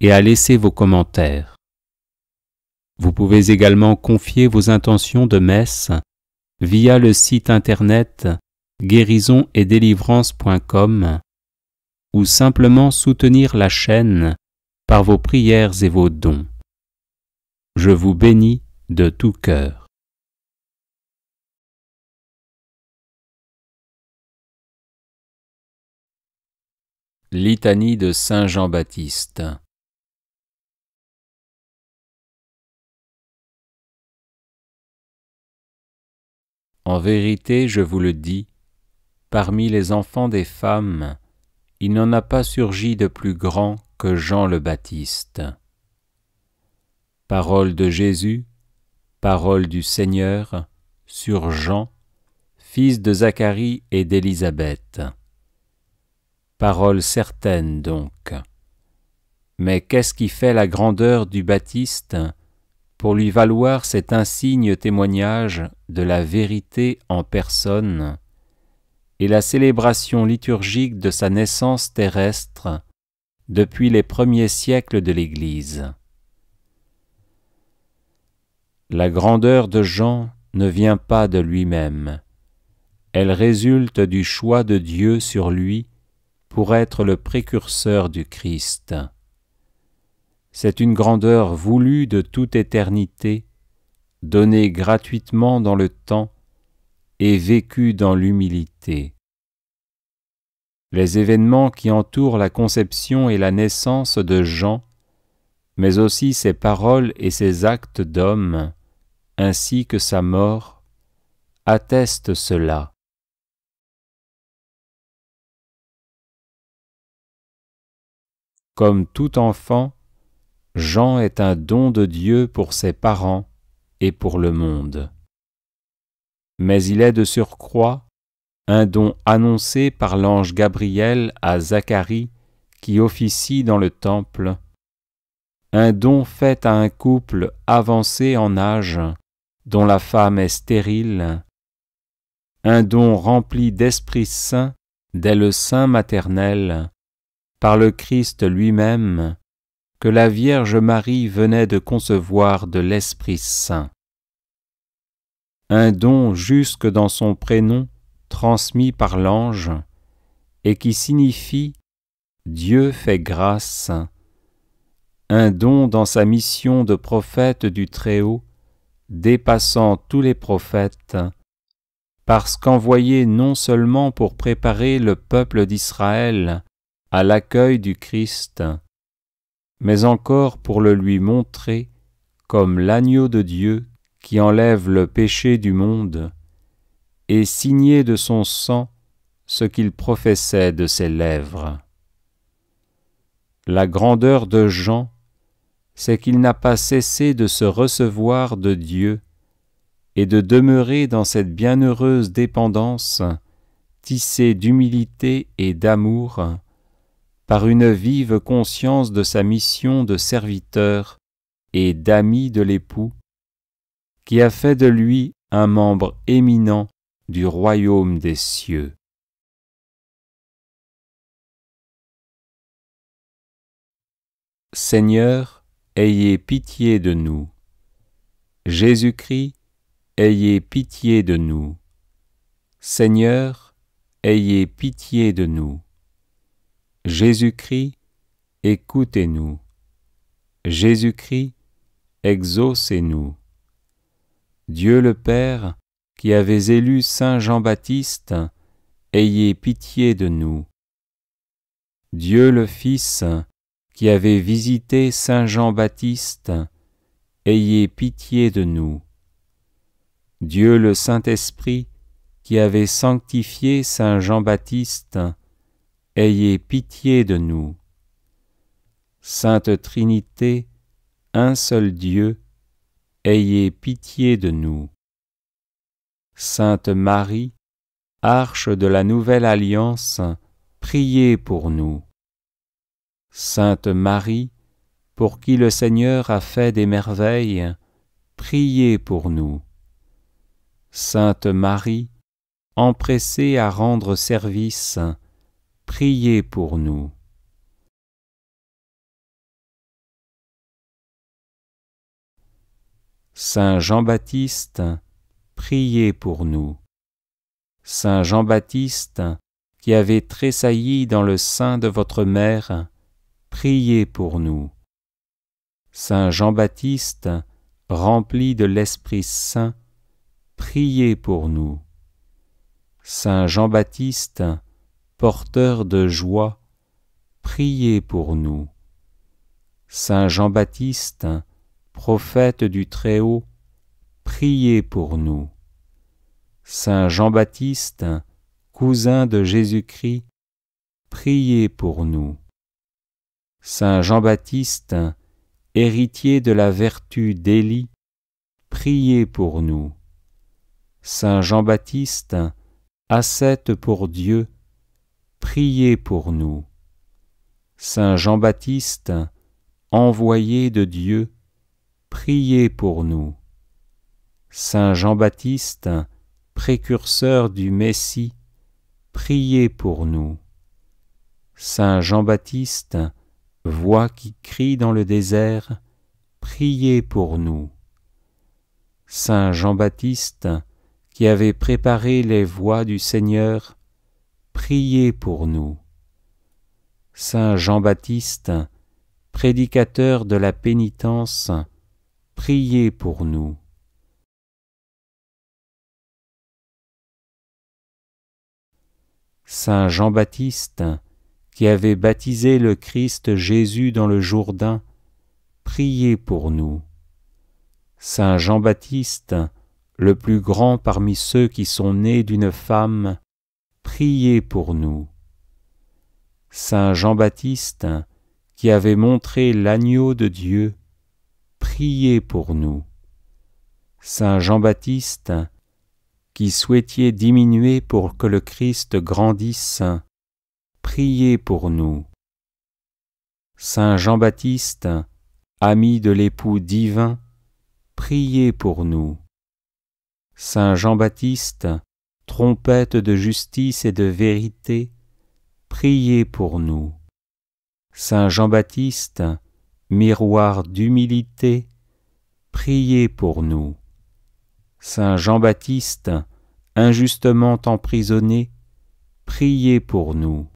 et à laisser vos commentaires. Vous pouvez également confier vos intentions de messe via le site internet guérison et ou simplement soutenir la chaîne par vos prières et vos dons. Je vous bénis de tout cœur. Litanie de Saint Jean-Baptiste En vérité, je vous le dis, parmi les enfants des femmes, il n'en a pas surgi de plus grand que Jean le Baptiste. Parole de Jésus, parole du Seigneur, sur Jean, fils de Zacharie et d'Élisabeth. Parole certaine donc. Mais qu'est-ce qui fait la grandeur du Baptiste pour lui valoir cet insigne témoignage de la vérité en personne et la célébration liturgique de sa naissance terrestre depuis les premiers siècles de l'Église. La grandeur de Jean ne vient pas de lui-même, elle résulte du choix de Dieu sur lui pour être le précurseur du Christ. C'est une grandeur voulue de toute éternité, donnée gratuitement dans le temps et vécue dans l'humilité. Les événements qui entourent la conception et la naissance de Jean, mais aussi ses paroles et ses actes d'homme, ainsi que sa mort, attestent cela. Comme tout enfant, Jean est un don de Dieu pour ses parents et pour le monde. Mais il est de surcroît un don annoncé par l'ange Gabriel à Zacharie qui officie dans le temple, un don fait à un couple avancé en âge dont la femme est stérile, un don rempli d'Esprit Saint dès le sein maternel par le Christ lui-même que la Vierge Marie venait de concevoir de l'Esprit Saint. Un don jusque dans son prénom, transmis par l'ange, et qui signifie Dieu fait grâce, un don dans sa mission de prophète du Très-Haut, dépassant tous les prophètes, parce qu'envoyé non seulement pour préparer le peuple d'Israël à l'accueil du Christ, mais encore pour le lui montrer comme l'agneau de Dieu qui enlève le péché du monde, et signer de son sang ce qu'il professait de ses lèvres. La grandeur de Jean, c'est qu'il n'a pas cessé de se recevoir de Dieu et de demeurer dans cette bienheureuse dépendance tissée d'humilité et d'amour par une vive conscience de sa mission de serviteur et d'ami de l'époux, qui a fait de lui un membre éminent du royaume des cieux. Seigneur, ayez pitié de nous. Jésus-Christ, ayez pitié de nous. Seigneur, ayez pitié de nous. Jésus-Christ, écoutez-nous. Jésus-Christ, exaucez-nous. Dieu le Père, qui avait élu Saint Jean-Baptiste, ayez pitié de nous. Dieu le Fils, qui avait visité Saint Jean-Baptiste, ayez pitié de nous. Dieu le Saint-Esprit, qui avait sanctifié Saint Jean-Baptiste, ayez pitié de nous. Sainte Trinité, un seul Dieu, ayez pitié de nous. Sainte Marie, Arche de la Nouvelle Alliance, priez pour nous. Sainte Marie, pour qui le Seigneur a fait des merveilles, priez pour nous. Sainte Marie, empressée à rendre service, priez pour nous. Saint Jean-Baptiste, priez pour nous. Saint Jean-Baptiste, qui avait tressailli dans le sein de votre mère, priez pour nous. Saint Jean-Baptiste, rempli de l'Esprit Saint, priez pour nous. Saint Jean-Baptiste, porteur de joie, priez pour nous. Saint Jean-Baptiste, prophète du Très-Haut, priez pour nous. Saint Jean-Baptiste, cousin de Jésus-Christ, priez pour nous. Saint Jean-Baptiste, héritier de la vertu d'Élie, priez pour nous. Saint Jean-Baptiste, ascète pour Dieu, priez pour nous. Saint Jean-Baptiste, envoyé de Dieu, priez pour nous. Saint Jean-Baptiste, précurseur du Messie, priez pour nous. Saint Jean-Baptiste, voix qui crie dans le désert, priez pour nous. Saint Jean-Baptiste, qui avait préparé les voies du Seigneur, priez pour nous. Saint Jean-Baptiste, prédicateur de la pénitence, priez pour nous. Saint Jean-Baptiste, qui avait baptisé le Christ Jésus dans le Jourdain, priez pour nous. Saint Jean-Baptiste, le plus grand parmi ceux qui sont nés d'une femme, priez pour nous. Saint Jean-Baptiste, qui avait montré l'agneau de Dieu, priez pour nous. Saint Jean-Baptiste, qui souhaitiez diminuer pour que le Christ grandisse, priez pour nous. Saint Jean-Baptiste, ami de l'époux divin, priez pour nous. Saint Jean-Baptiste, trompette de justice et de vérité, priez pour nous. Saint Jean-Baptiste, miroir d'humilité, priez pour nous. Saint Jean-Baptiste, injustement emprisonné, priez pour nous.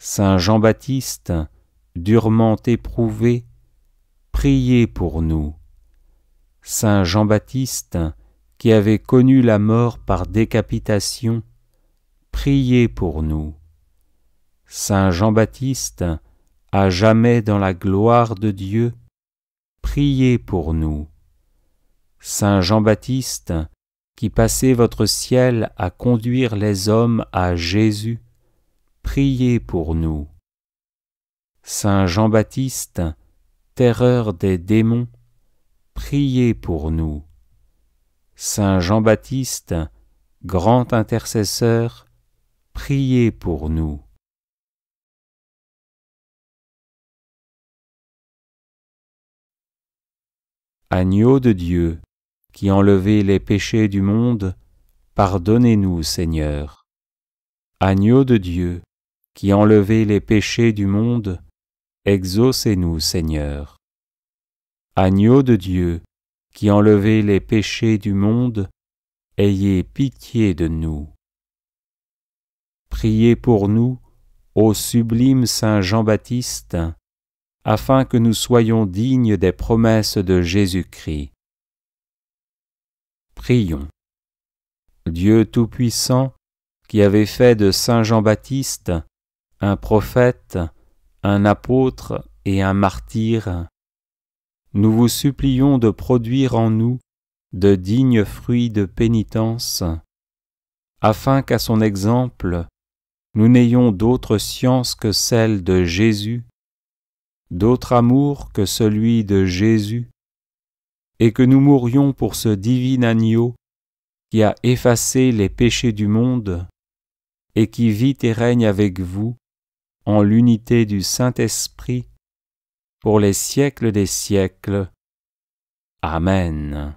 Saint Jean-Baptiste, durement éprouvé, priez pour nous. Saint Jean-Baptiste, qui avait connu la mort par décapitation, priez pour nous. Saint Jean-Baptiste, à jamais dans la gloire de Dieu, priez pour nous. Saint Jean-Baptiste, qui passez votre ciel à conduire les hommes à Jésus, priez pour nous. Saint Jean-Baptiste, terreur des démons, priez pour nous. Saint Jean-Baptiste, grand intercesseur, priez pour nous. Agneau de Dieu, qui enlevez les péchés du monde, pardonnez-nous Seigneur. Agneau de Dieu, qui enlevez les péchés du monde, exaucez-nous Seigneur. Agneau de Dieu, qui enlevez les péchés du monde, ayez pitié de nous. Priez pour nous, ô sublime Saint Jean-Baptiste, afin que nous soyons dignes des promesses de Jésus-Christ. Prions. Dieu Tout-Puissant, qui avait fait de Saint Jean-Baptiste un prophète, un apôtre et un martyr, nous vous supplions de produire en nous de dignes fruits de pénitence, afin qu'à son exemple, nous n'ayons d'autre science que celle de Jésus, d'autre amour que celui de Jésus, et que nous mourions pour ce divin agneau qui a effacé les péchés du monde et qui vit et règne avec vous en l'unité du Saint-Esprit pour les siècles des siècles. Amen.